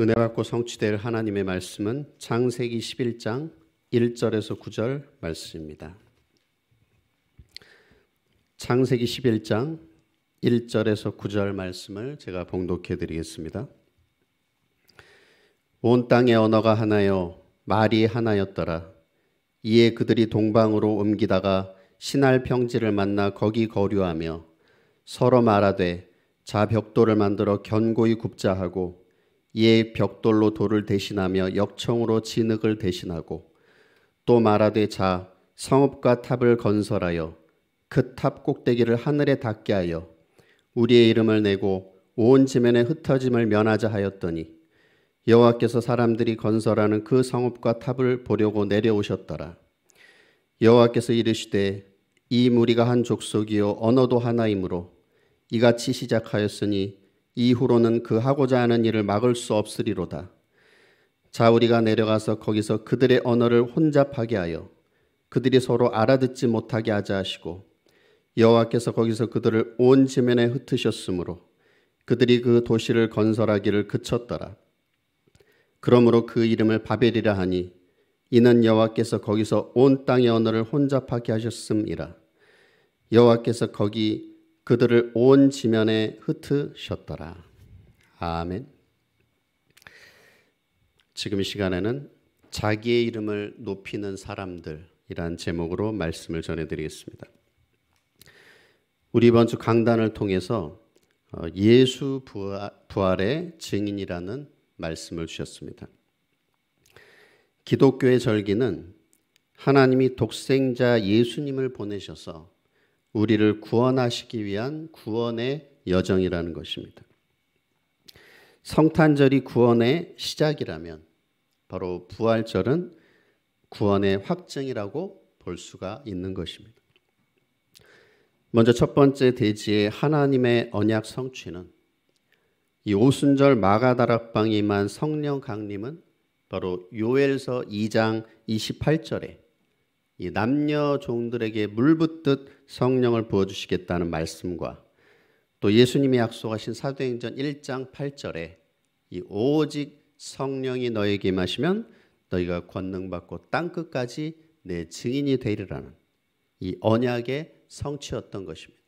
은혜 받고 성취될 하나님의 말씀은 창세기 11장 1절에서 9절 말씀입니다. 창세기 11장 1절에서 9절 말씀을 제가 봉독해 드리겠습니다. 온 땅의 언어가 하나요 말이 하나였더라 이에 그들이 동방으로 옮기다가 신할 평지를 만나 거기 거류하며 서로 말하되 자 벽돌을 만들어 견고히 굽자 하고 이에 예 벽돌로 돌을 대신하며 역청으로 진흙을 대신하고 또 말하되 자 성읍과 탑을 건설하여 그 탑 꼭대기를 하늘에 닿게 하여 우리의 이름을 내고 온 지면에 흩어짐을 면하자 하였더니 여호와께서 사람들이 건설하는 그 성읍과 탑을 보려고 내려오셨더라. 여호와께서 이르시되 이 무리가 한 족속이요 언어도 하나이므로 이같이 시작하였으니 이후로는 그 하고자 하는 일을 막을 수 없으리로다. 자우리가 내려가서 거기서 그들의 언어를 혼잡하게 하여 그들이 서로 알아듣지 못하게 하자 하시고 여호와께서 거기서 그들을 온 지면에 흩으셨으므로 그들이 그 도시를 건설하기를 그쳤더라. 그러므로 그 이름을 바벨이라 하니 이는 여호와께서 거기서 온 땅의 언어를 혼잡하게 하셨음이라. 여호와께서 거기 그들을 온 지면에 흩으셨더라. 아멘. 지금 이 시간에는 자기의 이름을 높이는 사람들이란 제목으로 말씀을 전해드리겠습니다. 우리 이번 주 강단을 통해서 어, 예수 부활의 증인이라는 말씀을 주셨습니다. 기독교의 절기는 하나님이 독생자 예수님을 보내셔서 우리를 구원하시기 위한 구원의 여정이라는 것입니다. 성탄절이 구원의 시작이라면 바로 부활절은 구원의 확증이라고 볼 수가 있는 것입니다. 먼저 첫 번째 대지의 하나님의 언약 성취는 이 오순절 마가다락방에 임한 성령 강림은 바로 요엘서 2장 28절에 이 남녀 종들에게 물 붓듯 성령을 부어 주시겠다는 말씀과 또 예수님이 약속하신 사도행전 1장 8절에 이 오직 성령이 너에게 마시면 너희가 권능 받고 땅 끝까지 내 증인이 되리라는 이 언약의 성취였던 것입니다.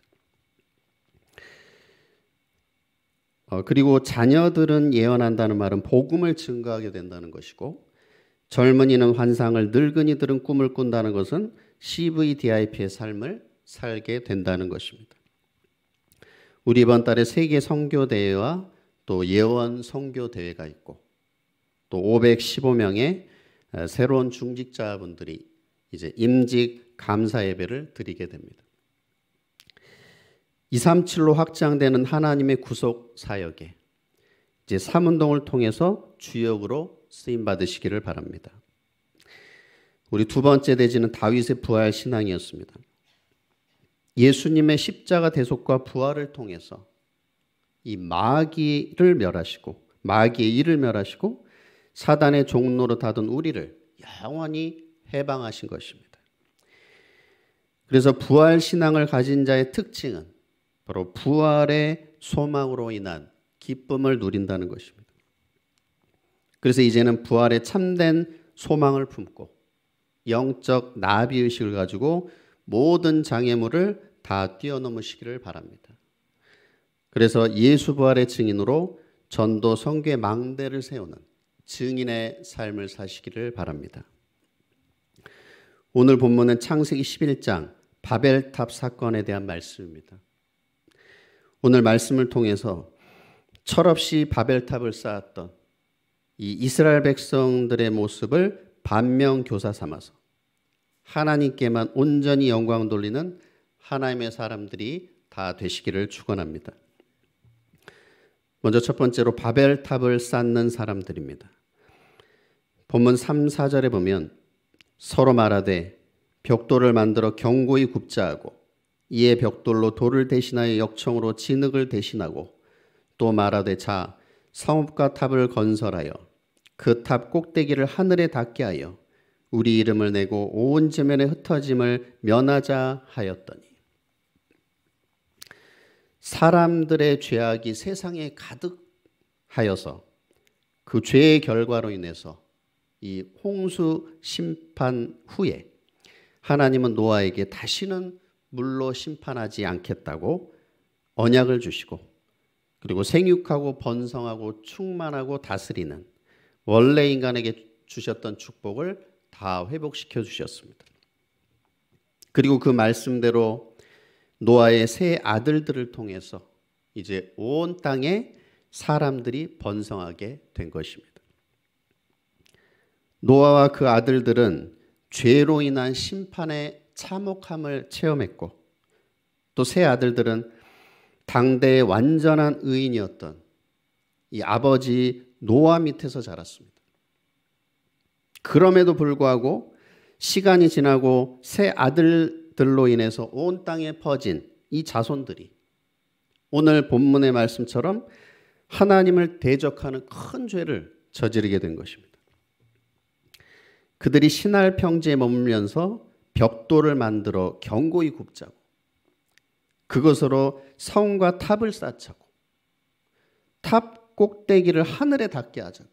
어, 그리고 자녀들은 예언한다는 말은 복음을 증거하게 된다는 것이고 젊은이는 환상을 늙은이들은 꿈을 꾼다는 것은 CVDIP의 삶을 살게 된다는 것입니다. 우리 이번 달에 세계 선교 대회와 또 예원 선교 대회가 있고 또 515명의 어, 새로운 중직자분들이 이제 임직 감사 예배를 드리게 됩니다. 237로 확장되는 하나님의 구속 사역에 이제 삼운동을 통해서 주역으로 쓰임 받으시기를 바랍니다. 우리 두 번째 대지는 다윗의 부활 신앙이었습니다. 예수님의 십자가 대속과 부활을 통해서 이 마귀를 멸하시고 마귀의 일을 멸하시고 사단의 종로로 타던 우리를 영원히 해방하신 것입니다. 그래서 부활 신앙을 가진 자의 특징은 바로 부활의 소망으로 인한 기쁨을 누린다는 것입니다. 그래서 이제는 부활의 참된 소망을 품고 영적 나비 의식을 가지고 모든 장애물을 다 뛰어넘으시기를 바랍니다. 그래서 예수 부활의 증인으로 전도 성계 망대를 세우는 증인의 삶을 사시기를 바랍니다. 오늘 본문은 창세기 11장 바벨탑 사건에 대한 말씀입니다. 오늘 말씀을 통해서 철없이 바벨탑을 쌓았던 이 이스라엘 백성들의 모습을 반면교사 삼아서 하나님께만 온전히 영광 돌리는 하나님의 사람들이 다 되시기를 축원합니다. 먼저 첫 번째로 바벨탑을 쌓는 사람들입니다. 본문 3, 4절에 보면 서로 말하되 벽돌을 만들어 견고히 굽자하고 이에 벽돌로 돌을 대신하여 역청으로 진흙을 대신하고 또 말하되 자 성읍과 탑을 건설하여 그탑 꼭대기를 하늘에 닿게 하여 우리 이름을 내고 온 지면에 흩어짐을 면하자 하였더니 사람들의 죄악이 세상에 가득하여서 그 죄의 결과로 인해서 이 홍수 심판 후에 하나님은 노아에게 다시는 물로 심판하지 않겠다고 언약을 주시고 그리고 생육하고 번성하고 충만하고 다스리는 원래 인간에게 주셨던 축복을 다 회복시켜 주셨습니다. 그리고 그 말씀대로 노아의 세 아들들을 통해서 이제 온 땅에 사람들이 번성하게 된 것입니다. 노아와 그 아들들은 죄로 인한 심판의 참혹함을 체험했고 또 세 아들들은 당대의 완전한 의인이었던 이 아버지 노아 밑에서 자랐습니다. 그럼에도 불구하고 시간이 지나고 새 아들들로 인해서 온 땅에 퍼진 이 자손들이 오늘 본문의 말씀처럼 하나님을 대적하는 큰 죄를 저지르게 된 것입니다. 그들이 신할 평지에 머물면서 벽돌을 만들어 견고히 굽자고 그것으로 성과 탑을 쌓자고 탑 꼭대기를 하늘에 닿게 하자고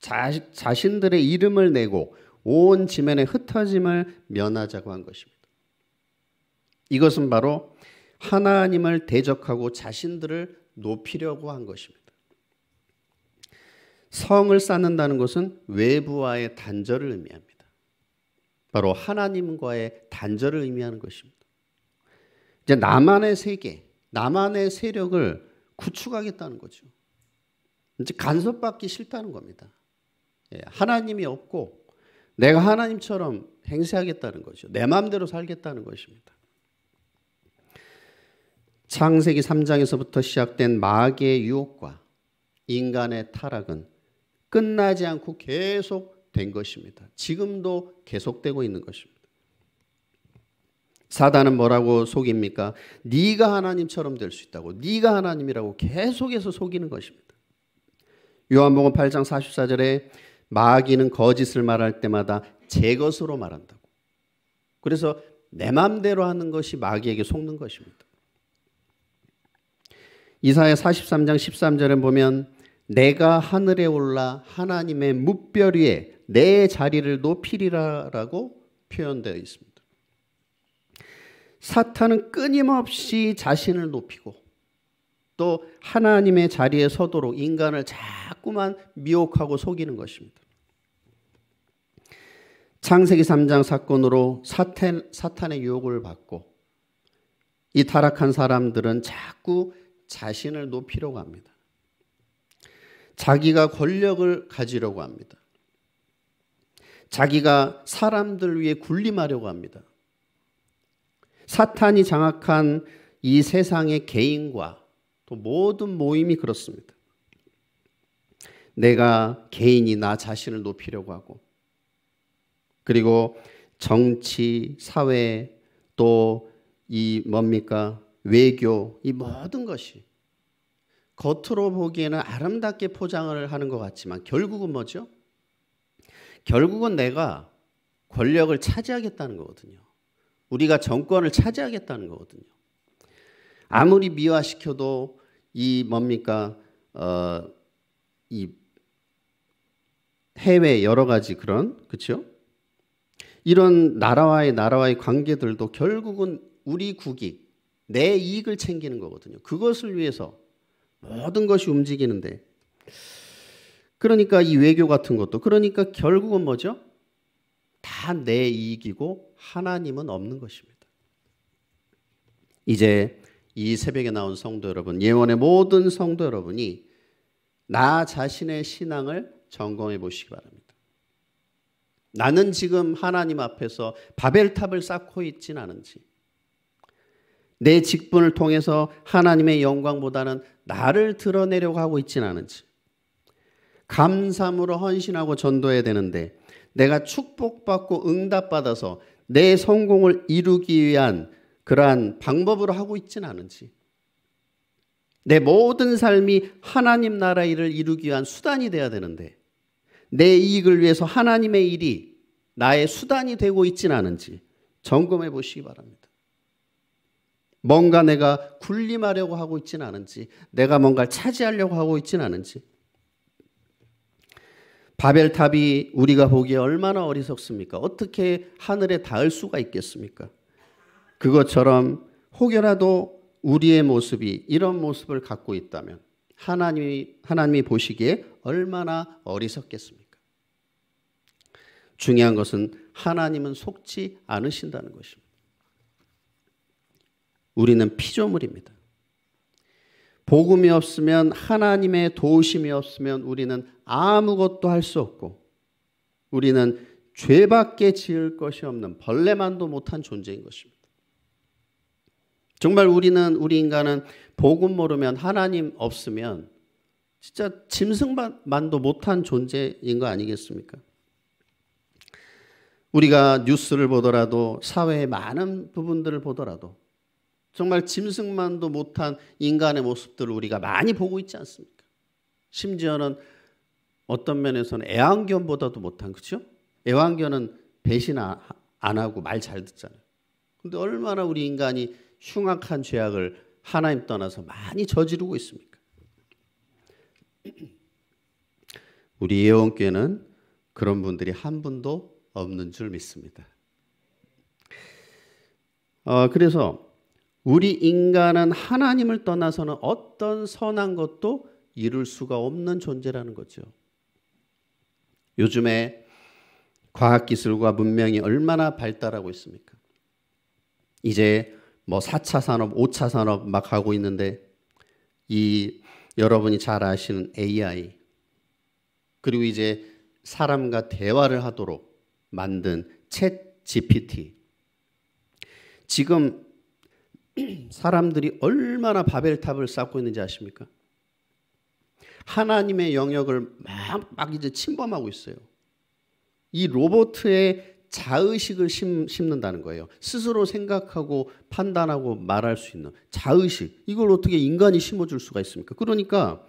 자, 자신들의 이름을 내고 온 지면에 흩어짐을 면하자고 한 것입니다. 이것은 바로 하나님을 대적하고 자신들을 높이려고 한 것입니다. 성을 쌓는다는 것은 외부와의 단절을 의미합니다. 바로 하나님과의 단절을 의미하는 것입니다. 이제 나만의 세계, 나만의 세력을 구축하겠다는 거죠. 이제 간섭받기 싫다는 겁니다. 예, 하나님이 없고 내가 하나님처럼 행세하겠다는 거죠. 내 마음대로 살겠다는 것입니다. 창세기 3장에서부터 시작된 마귀의 유혹과 인간의 타락은 끝나지 않고 계속 된 것입니다. 지금도 계속되고 있는 것입니다. 사단은 뭐라고 속입니까? 네가 하나님처럼 될 수 있다고. 네가 하나님이라고 계속해서 속이는 것입니다. 요한복음 8장 44절에 마귀는 거짓을 말할 때마다 제 것으로 말한다고. 그래서 내맘대로 하는 것이 마귀에게 속는 것입니다. 이사야 43장 13절에 보면 내가 하늘에 올라 하나님의 무별 위에 내 자리를 높이리라라고 표현되어 있습니다. 사탄은 끊임없이 자신을 높이고 또 하나님의 자리에 서도록 인간을 자꾸만 미혹하고 속이는 것입니다. 창세기 3장 사건으로 사탄, 사탄의 유혹을 받고 이 타락한 사람들은 자꾸 자신을 높이려고 합니다. 자기가 권력을 가지려고 합니다. 자기가 사람들 위해 군림하려고 합니다. 사탄이 장악한 이 세상의 개인과 또 그 모든 모임이 그렇습니다. 내가 개인이 나 자신을 높이려고 하고 그리고 정치, 사회 또 이 뭡니까? 외교 이 모든 것이 겉으로 보기에는 아름답게 포장을 하는 것 같지만 결국은 뭐죠? 결국은 내가 권력을 차지하겠다는 거거든요. 우리가 정권을 차지하겠다는 거거든요. 아무리 미화시켜도 이 뭡니까 어, 이 해외 여러 가지 그런 그렇죠? 이런 나라와의 나라와의 관계들도 결국은 우리 국익 내 이익을 챙기는 거거든요. 그것을 위해서 모든 것이 움직이는데 그러니까 이 외교 같은 것도 그러니까 결국은 뭐죠? 다 내 이익이고 하나님은 없는 것입니다. 이제 이 새벽에 나온 성도 여러분, 예원의 모든 성도 여러분이 나 자신의 신앙을 점검해 보시기 바랍니다. 나는 지금 하나님 앞에서 바벨탑을 쌓고 있진 않은지, 내 직분을 통해서 하나님의 영광보다는 나를 드러내려고 하고 있진 않은지, 감사으로 헌신하고 전도해야 되는데, 내가 축복받고 응답받아서 내 성공을 이루기 위한 그러한 방법으로 하고 있지는 않은지 내 모든 삶이 하나님 나라 일을 이루기 위한 수단이 되어야 되는데 내 이익을 위해서 하나님의 일이 나의 수단이 되고 있지는 않은지 점검해 보시기 바랍니다. 뭔가 내가 군림하려고 하고 있지는 않은지 내가 뭔가 차지하려고 하고 있지는 않은지 바벨탑이 우리가 보기에 얼마나 어리석습니까? 어떻게 하늘에 닿을 수가 있겠습니까? 그것처럼 혹여라도 우리의 모습이 이런 모습을 갖고 있다면 하나님이, 하나님이 보시기에 얼마나 어리석겠습니까? 중요한 것은 하나님은 속지 않으신다는 것입니다. 우리는 피조물입니다. 복음이 없으면 하나님의 도우심이 없으면 우리는 아무것도 할 수 없고 우리는 죄밖에 지을 것이 없는 벌레만도 못한 존재인 것입니다. 정말 우리는 우리 인간은 복음 모르면 하나님 없으면 진짜 짐승만도 못한 존재인 거 아니겠습니까? 우리가 뉴스를 보더라도 사회의 많은 부분들을 보더라도 정말 짐승만도 못한 인간의 모습들을 우리가 많이 보고 있지 않습니까? 심지어는 어떤 면에서는 애완견보다도 못한 그죠? 애완견은 배신 안 하고 말 잘 듣잖아요. 근데 얼마나 우리 인간이 흉악한 죄악을 하나님 떠나서 많이 저지르고 있습니까? 우리 예원교회는 그런 분들이 한 분도 없는 줄 믿습니다. 어, 그래서 우리 인간은 하나님을 떠나서는 어떤 선한 것도 이룰 수가 없는 존재라는 거죠. 요즘에 과학기술과 문명이 얼마나 발달하고 있습니까? 이제 뭐 4차 산업, 5차 산업 막 하고 있는데 이 여러분이 잘 아시는 AI 그리고 이제 사람과 대화를 하도록 만든 챗 GPT 지금 사람들이 얼마나 바벨탑을 쌓고 있는지 아십니까? 하나님의 영역을 막, 막 이제 침범하고 있어요. 이 로봇의 자의식을 심, 심는다는 거예요. 스스로 생각하고 판단하고 말할 수 있는 자의식. 이걸 어떻게 인간이 심어줄 수가 있습니까? 그러니까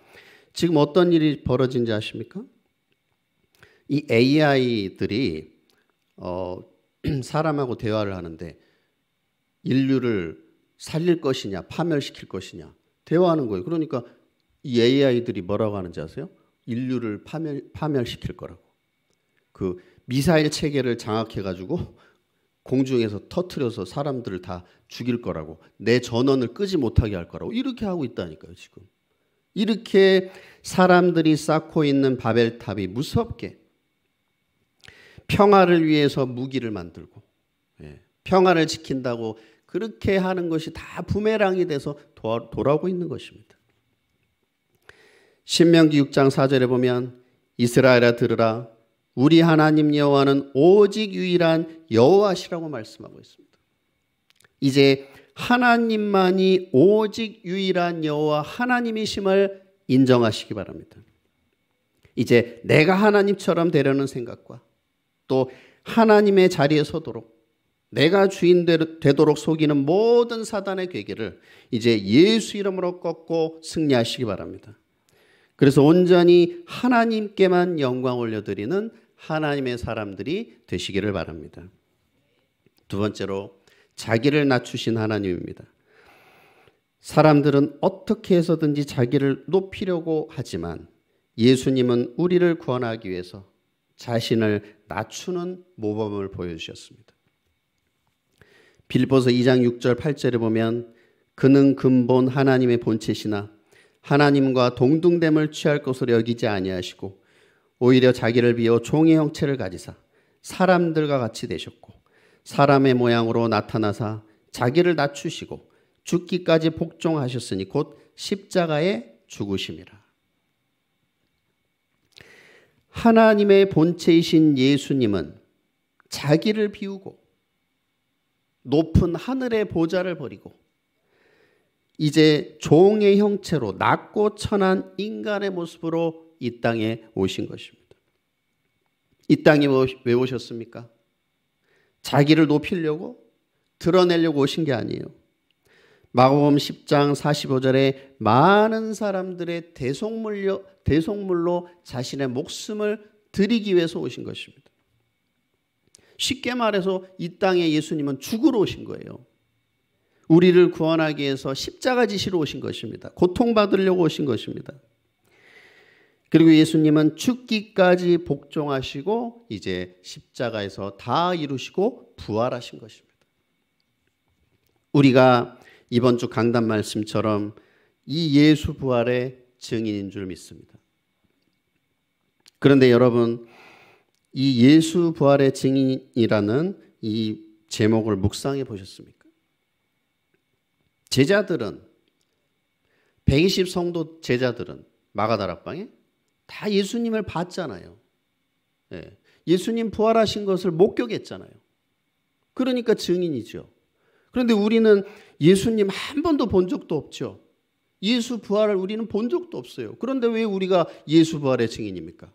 지금 어떤 일이 벌어진지 아십니까? 이 AI들이 어, 사람하고 대화를 하는데 인류를 살릴 것이냐, 파멸시킬 것이냐. 대화하는 거예요. 그러니까 이 AI들이 뭐라고 하는지 아세요? 인류를 파멸, 파멸시킬 거라고. 그 미사일 체계를 장악해가지고 공중에서 터트려서 사람들을 다 죽일 거라고 내 전원을 끄지 못하게 할 거라고 이렇게 하고 있다니까요 지금 이렇게 사람들이 쌓고 있는 바벨탑이 무섭게 평화를 위해서 무기를 만들고 예, 평화를 지킨다고 그렇게 하는 것이 다 부메랑이 돼서 도와, 돌아오고 있는 것입니다. 신명기 6장 4절에 보면 이스라엘아 들으라 우리 하나님 여호와는 오직 유일한 여호와시라고 말씀하고 있습니다. 이제 하나님만이 오직 유일한 여호와 하나님이심을 인정하시기 바랍니다. 이제 내가 하나님처럼 되려는 생각과 또 하나님의 자리에 서도록 내가 주인 되도록 속이는 모든 사단의 괴기를 이제 예수 이름으로 꺾고 승리하시기 바랍니다. 그래서 온전히 하나님께만 영광 올려드리는 하나님의 사람들이 되시기를 바랍니다. 두 번째로 자기를 낮추신 하나님입니다. 사람들은 어떻게 해서든지 자기를 높이려고 하지만 예수님은 우리를 구원하기 위해서 자신을 낮추는 모범을 보여주셨습니다. 빌보서 2장 6절 8절에 보면 그는 근본 하나님의 본체시나 하나님과 동등됨을 취할 것으로 여기지 아니하시고 오히려 자기를 비워 종의 형체를 가지사 사람들과 같이 되셨고 사람의 모양으로 나타나사 자기를 낮추시고 죽기까지 복종하셨으니 곧 십자가에 죽으심이라. 하나님의 본체이신 예수님은 자기를 비우고 높은 하늘의 보좌를 버리고 이제 종의 형체로 낮고 천한 인간의 모습으로 이 땅에 오신 것입니다. 이 땅에 왜 오셨습니까? 자기를 높이려고 드러내려고 오신 게 아니에요. 마고음 10장 45절에 많은 사람들의 대속물로, 대속물로 자신의 목숨을 드리기 위해서 오신 것입니다. 쉽게 말해서 이 땅에 예수님은 죽으러 오신 거예요. 우리를 구원하기 위해서 십자가 지시로 오신 것입니다. 고통받으려고 오신 것입니다. 그리고 예수님은 죽기까지 복종하시고 이제 십자가에서 다 이루시고 부활하신 것입니다. 우리가 이번 주 강단 말씀처럼 이 예수 부활의 증인인 줄 믿습니다. 그런데 여러분 이 예수 부활의 증인이라는 이 제목을 묵상해 보셨습니까? 제자들은 120 성도 제자들은 마가다락방에 다 예수님을 봤잖아요. 예. 수님 부활하신 것을 목격했잖아요. 그러니까 증인이죠. 그런데 우리는 예수님 한 번도 본 적도 없죠. 예수 부활을 우리는 본 적도 없어요. 그런데 왜 우리가 예수 부활의 증인입니까?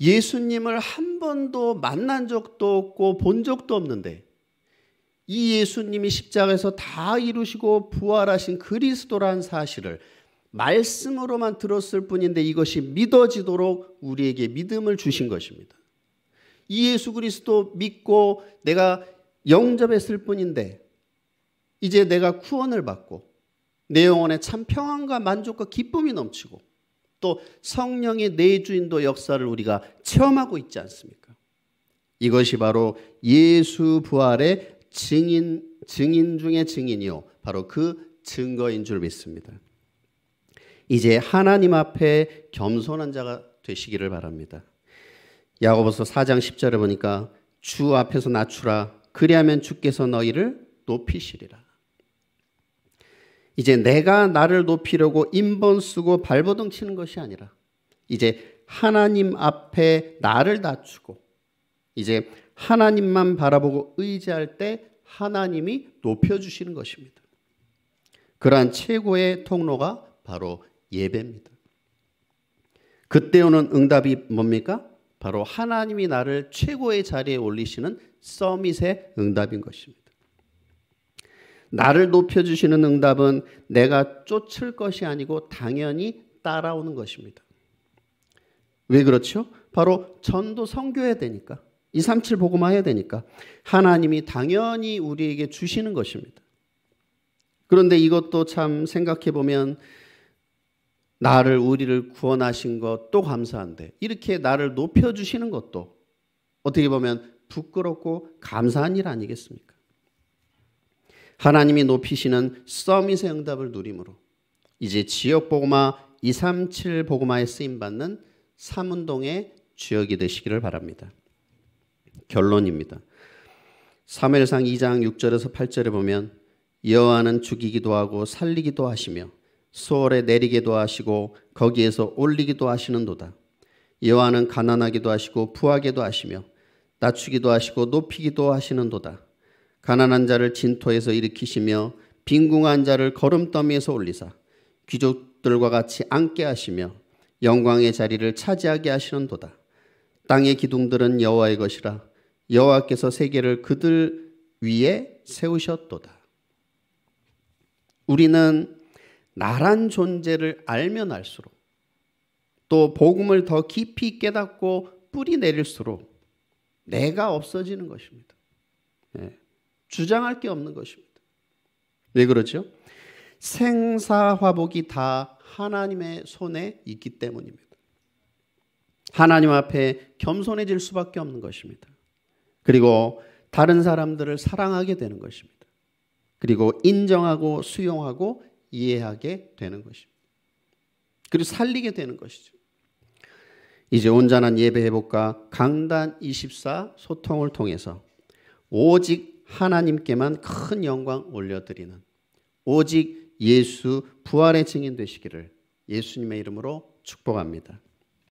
예수님을 한 번도 만난 적도 없고 본 적도 없는데 이 예수님이 십자가에서 다 이루시고 부활하신 그리스도란 사실을 말씀으로만 들었을 뿐인데 이것이 믿어지도록 우리에게 믿음을 주신 것입니다. 이 예수 그리스도 믿고 내가 영접했을 뿐인데 이제 내가 구원을 받고 내 영혼에 참 평안과 만족과 기쁨이 넘치고 또 성령의 내주인도 역사를 우리가 체험하고 있지 않습니까? 이것이 바로 예수 부활의 증인 증인 중의 증인이요 바로 그 증거인 줄 믿습니다. 이제 하나님 앞에 겸손한 자가 되시기를 바랍니다. 야고보서 4장 10절에 보니까 주 앞에서 낮추라 그리하면 주께서 너희를 높이시리라. 이제 내가 나를 높이려고 인번 쓰고 발버둥 치는 것이 아니라 이제 하나님 앞에 나를 낮추고 이제 하나님만 바라보고 의지할 때 하나님이 높여주시는 것입니다. 그러한 최고의 통로가 바로 예배입니다. 그때 오는 응답이 뭡니까? 바로 하나님이 나를 최고의 자리에 올리시는 서밋의 응답인 것입니다. 나를 높여주시는 응답은 내가 쫓을 것이 아니고 당연히 따라오는 것입니다. 왜 그렇죠? 바로 전도 성교해야 되니까. 237 복음화 해야 되니까. 하나님이 당연히 우리에게 주시는 것입니다. 그런데 이것도 참 생각해 보면 나를 우리를 구원하신 것도 감사한데 이렇게 나를 높여 주시는 것도 어떻게 보면 부끄럽고 감사한 일 아니겠습니까? 하나님이 높이시는 서밋의 응답을 누림으로 이제 지역 복음화 237 복음화에 쓰임 받는 삼운동의 주역이 되시기를 바랍니다. 결론입니다. 사무엘상 2장 6절에서 8절에 보면 여호와는 죽이기도 하고 살리기도 하시며 수월에 내리기도 하시고 거기에서 올리기도 하시는도다. 여호와는 가난하기도 하시고 부하게도 하시며 낮추기도 하시고 높이기도 하시는도다. 가난한 자를 진토에서 일으키시며 빈궁한 자를 걸음더미에서 올리사 귀족들과 같이 앉게 하시며 영광의 자리를 차지하게 하시는도다. 땅의 기둥들은 여호와의 것이라 여호와께서 세계를 그들 위에 세우셨도다. 우리는 나란 존재를 알면 알수록 또 복음을 더 깊이 깨닫고 뿌리 내릴수록 내가 없어지는 것입니다. 예. 주장할 게 없는 것입니다. 왜 그러죠? 생사화복이 다 하나님의 손에 있기 때문입니다. 하나님 앞에 겸손해질 수밖에 없는 것입니다. 그리고 다른 사람들을 사랑하게 되는 것입니다. 그리고 인정하고 수용하고 이해하게 되는 것입니다. 그리고 살리게 되는 것이죠. 이제 온전한 예배 회복과 강단 24 소통을 통해서 오직 하나님께만 큰 영광 올려드리는 오직 예수 부활의 증인 되시기를 예수님의 이름으로 축복합니다.